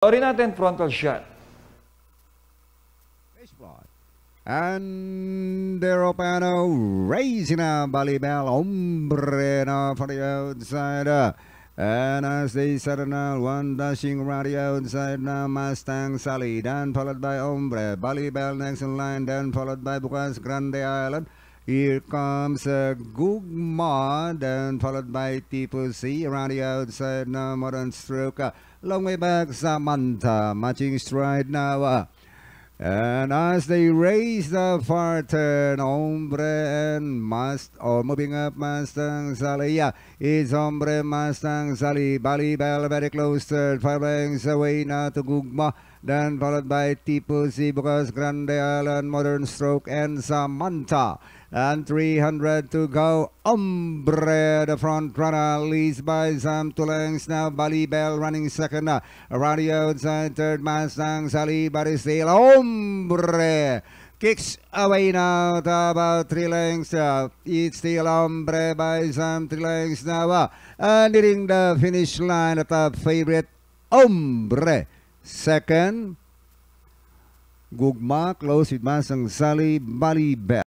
Sorry natin, frontal shot. And Europano oh, raising a bally ball, hombre for the outside. Uh, and as they settle now, one dashing right outside now, Mustang Sally, then followed by Ombre, Bally Bell next in line, then followed by bukas Grande Island. Here comes uh, Gugma, then followed by people C. Around the outside now, modern stroke. Uh, long way back, Samantha. Matching stride now. Uh, and as they raise the far turn, Hombre and Must, or moving up Mustang Sally. Yeah, it's Hombre Mustang Sally. Bali Bell very close third, five lengths away now to Gugma. Then followed by Tipu Sibukas, Grande Island, Modern Stroke, and Samantha. And 300 to go. Ombre, the front runner, leads by some two lengths now. Bali Bell running second. Around the outside, third Mustang Sally, but it's still Ombre. hombre. Kicks away now about three lengths up. It's still hombre by some three lengths now. And during the finish line, the favorite, hombre. Second, Gugma, close with Masang sally Bali Bell.